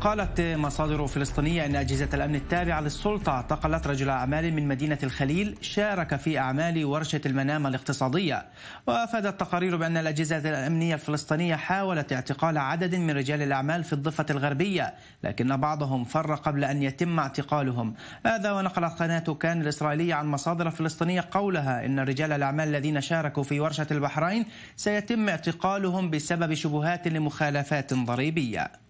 قالت مصادر فلسطينية أن أجهزة الأمن التابعة للسلطة اعتقلت رجل أعمال من مدينة الخليل شارك في أعمال ورشة المنامة الاقتصادية وأفادت تقارير بأن الأجهزة الأمنية الفلسطينية حاولت اعتقال عدد من رجال الأعمال في الضفة الغربية لكن بعضهم فر قبل أن يتم اعتقالهم هذا ونقلت قناة كان الإسرائيلية عن مصادر فلسطينية قولها إن رجال الأعمال الذين شاركوا في ورشة البحرين سيتم اعتقالهم بسبب شبهات لمخالفات ضريبية